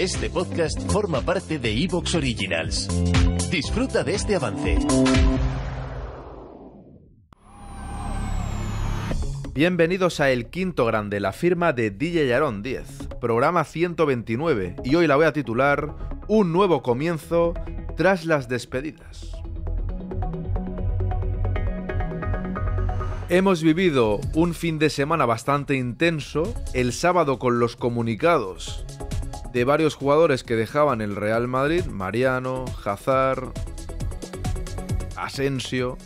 Este podcast forma parte de Evox Originals. Disfruta de este avance. Bienvenidos a El Quinto Grande, la firma de DJ Yaron 10, programa 129, y hoy la voy a titular Un nuevo comienzo tras las despedidas. Hemos vivido un fin de semana bastante intenso, el sábado con los comunicados de varios jugadores que dejaban el Real Madrid, Mariano, Hazard, Asensio.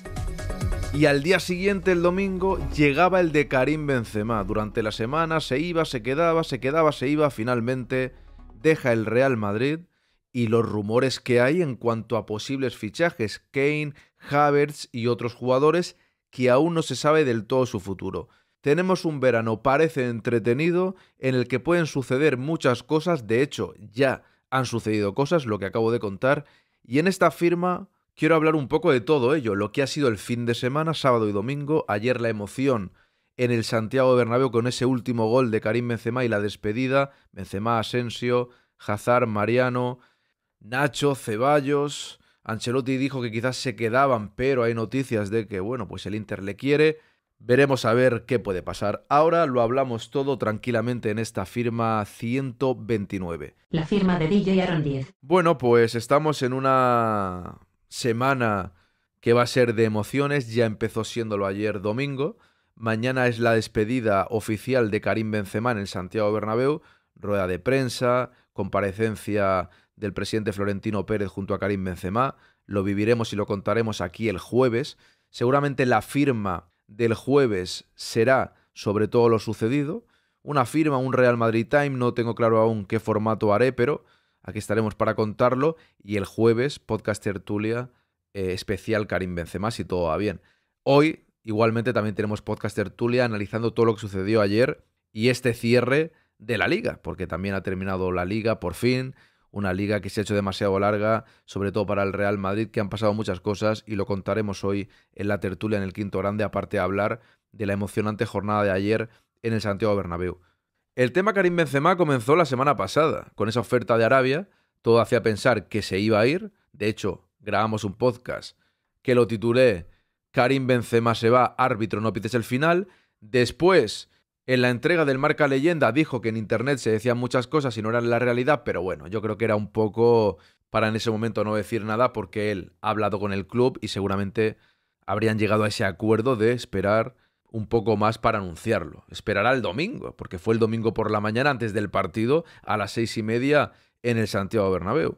Y al día siguiente, el domingo, llegaba el de Karim Benzema. Durante la semana se iba, se quedaba, se quedaba, se iba. Finalmente deja el Real Madrid y los rumores que hay en cuanto a posibles fichajes, Kane, Havertz y otros jugadores que aún no se sabe del todo su futuro tenemos un verano parece entretenido en el que pueden suceder muchas cosas, de hecho ya han sucedido cosas, lo que acabo de contar, y en esta firma quiero hablar un poco de todo ello, lo que ha sido el fin de semana, sábado y domingo, ayer la emoción en el Santiago Bernabéu con ese último gol de Karim Benzema y la despedida, Benzema, Asensio, Hazard, Mariano, Nacho, Ceballos, Ancelotti dijo que quizás se quedaban, pero hay noticias de que bueno, pues el Inter le quiere Veremos a ver qué puede pasar. Ahora lo hablamos todo tranquilamente en esta firma 129. La firma de DJ Aaron 10. Bueno, pues estamos en una semana que va a ser de emociones. Ya empezó siéndolo ayer domingo. Mañana es la despedida oficial de Karim Benzema en el Santiago Bernabéu. Rueda de prensa, comparecencia del presidente Florentino Pérez junto a Karim Benzema. Lo viviremos y lo contaremos aquí el jueves. Seguramente la firma del jueves será sobre todo lo sucedido. Una firma, un Real Madrid Time, no tengo claro aún qué formato haré, pero aquí estaremos para contarlo. Y el jueves, podcast tertulia eh, especial Karim Benzema, si todo va bien. Hoy, igualmente, también tenemos podcast tertulia analizando todo lo que sucedió ayer y este cierre de la liga, porque también ha terminado la liga por fin una liga que se ha hecho demasiado larga, sobre todo para el Real Madrid, que han pasado muchas cosas y lo contaremos hoy en la tertulia en el quinto grande, aparte de hablar de la emocionante jornada de ayer en el Santiago Bernabéu. El tema Karim Benzema comenzó la semana pasada, con esa oferta de Arabia, todo hacía pensar que se iba a ir, de hecho, grabamos un podcast que lo titulé Karim Benzema se va, árbitro, no pites el final, después en la entrega del marca leyenda dijo que en internet se decían muchas cosas y no eran la realidad, pero bueno, yo creo que era un poco para en ese momento no decir nada porque él ha hablado con el club y seguramente habrían llegado a ese acuerdo de esperar un poco más para anunciarlo. Esperará el domingo, porque fue el domingo por la mañana antes del partido a las seis y media en el Santiago Bernabéu.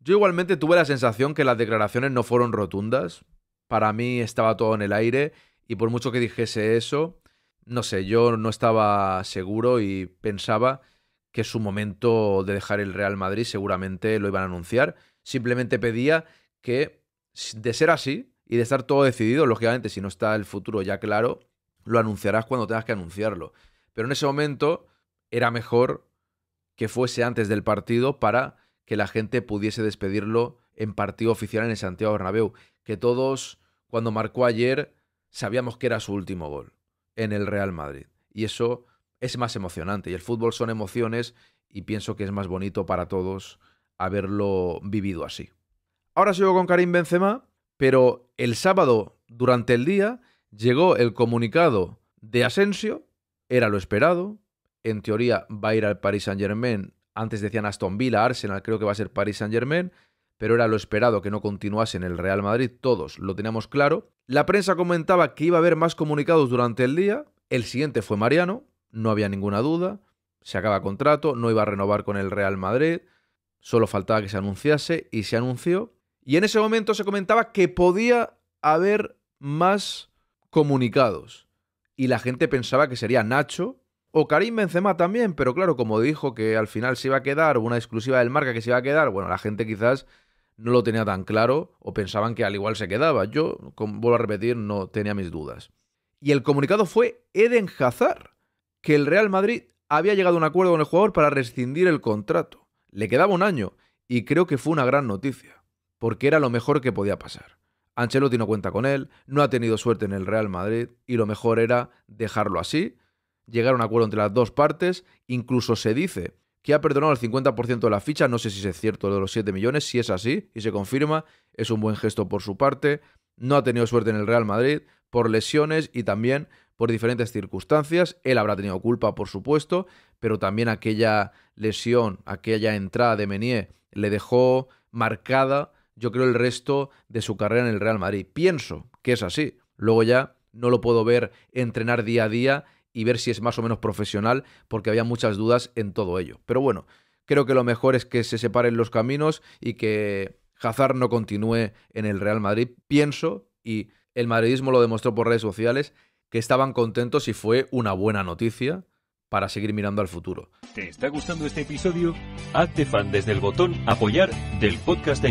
Yo igualmente tuve la sensación que las declaraciones no fueron rotundas. Para mí estaba todo en el aire y por mucho que dijese eso, no sé, yo no estaba seguro y pensaba que su momento de dejar el Real Madrid seguramente lo iban a anunciar. Simplemente pedía que, de ser así y de estar todo decidido, lógicamente si no está el futuro ya claro, lo anunciarás cuando tengas que anunciarlo. Pero en ese momento era mejor que fuese antes del partido para que la gente pudiese despedirlo en partido oficial en el Santiago Bernabéu. Que todos, cuando marcó ayer, sabíamos que era su último gol en el Real Madrid. Y eso es más emocionante. Y el fútbol son emociones y pienso que es más bonito para todos haberlo vivido así. Ahora sigo con Karim Benzema, pero el sábado durante el día llegó el comunicado de Asensio, era lo esperado, en teoría va a ir al Paris Saint-Germain, antes decían Aston Villa, Arsenal, creo que va a ser Paris Saint-Germain, pero era lo esperado que no continuase en el Real Madrid, todos lo teníamos claro. La prensa comentaba que iba a haber más comunicados durante el día, el siguiente fue Mariano, no había ninguna duda, se acaba contrato, no iba a renovar con el Real Madrid, solo faltaba que se anunciase y se anunció. Y en ese momento se comentaba que podía haber más comunicados. Y la gente pensaba que sería Nacho o Karim Benzema también, pero claro, como dijo que al final se iba a quedar una exclusiva del marca que se iba a quedar, bueno, la gente quizás no lo tenía tan claro o pensaban que al igual se quedaba. Yo, vuelvo a repetir, no tenía mis dudas. Y el comunicado fue Eden Hazard, que el Real Madrid había llegado a un acuerdo con el jugador para rescindir el contrato. Le quedaba un año y creo que fue una gran noticia, porque era lo mejor que podía pasar. Ancelotti no cuenta con él, no ha tenido suerte en el Real Madrid y lo mejor era dejarlo así, llegar a un acuerdo entre las dos partes, incluso se dice que ha perdonado el 50% de la ficha. No sé si es cierto lo de los 7 millones. Si es así y se confirma, es un buen gesto por su parte. No ha tenido suerte en el Real Madrid por lesiones y también por diferentes circunstancias. Él habrá tenido culpa, por supuesto, pero también aquella lesión, aquella entrada de Menier le dejó marcada, yo creo, el resto de su carrera en el Real Madrid. Pienso que es así. Luego ya no lo puedo ver entrenar día a día y ver si es más o menos profesional, porque había muchas dudas en todo ello. Pero bueno, creo que lo mejor es que se separen los caminos y que Hazard no continúe en el Real Madrid. Pienso, y el madridismo lo demostró por redes sociales, que estaban contentos y fue una buena noticia para seguir mirando al futuro. ¿Te está gustando este episodio? Hazte fan desde el botón apoyar del podcast de